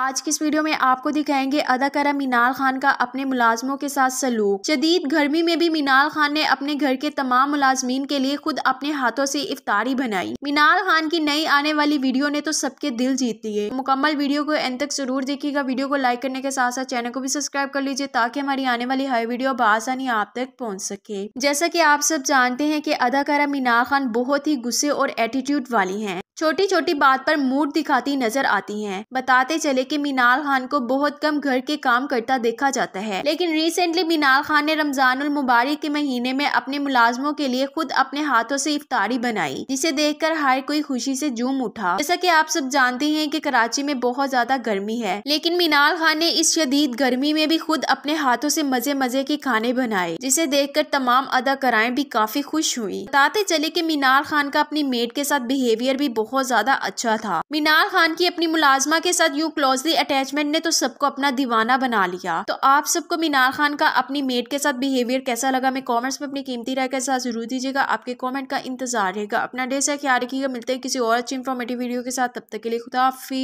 आज की इस वीडियो में आपको दिखाएंगे अदाकारा मीनाल खान का अपने मुलाजमों के साथ सलूक शदीद गर्मी में भी मीनाल खान ने अपने घर के तमाम मुलाजमीन के लिए खुद अपने हाथों से इफ्तारी बनाई मीनाल खान की नई आने वाली वीडियो ने तो सबके दिल जीत लिए मुकम्मल वीडियो को एंड तक जरूर देखिएगा वीडियो को लाइक करने के साथ साथ चैनल को भी सब्सक्राइब कर लीजिए ताकि हमारी आने वाली हर वीडियो बसानी आप तक पहुँच सके जैसा की आप सब जानते हैं की अदाकारा मीनाल खान बहुत ही गुस्से और एटीट्यूड वाली है छोटी छोटी बात पर मूड दिखाती नजर आती हैं। बताते चले कि मीनाल खान को बहुत कम घर के काम करता देखा जाता है लेकिन रिसेंटली मीनाल खान ने रमजान मुबारक के महीने में अपने मुलाजमों के लिए खुद अपने हाथों से इफ्तारी बनाई जिसे देखकर हर कोई खुशी से झूम उठा जैसा कि आप सब जानते हैं कि कराची में बहुत ज्यादा गर्मी है लेकिन मीनाल खान ने इस शदीद गर्मी में भी खुद अपने हाथों से मजे मजे के खाने बनाए जिसे कर तमाम अदाकाराएं भी काफी खुश हुई बताते चले की मीनाल खान का अपनी मेट के साथ बिहेवियर भी बहुत बहुत ज़्यादा अच्छा था मीनार खान की अपनी मुलाजमा के साथ यूँ क्लोजली अटैचमेंट ने तो सबको अपना दीवाना बना लिया तो आप सबको मीनार खान का अपनी मेड के साथ बिहेवियर कैसा लगा मैं कॉमेंट्स में अपनी कीमती राय के साथ जरूर दीजिएगा आपके कॉमेंट का इंतजार रहेगा अपना डे से ख्याल रखिएगा मिलते हैं किसी और अच्छी इन्फॉर्मेटिव वीडियो के साथ तब तक के लिए खुदाफी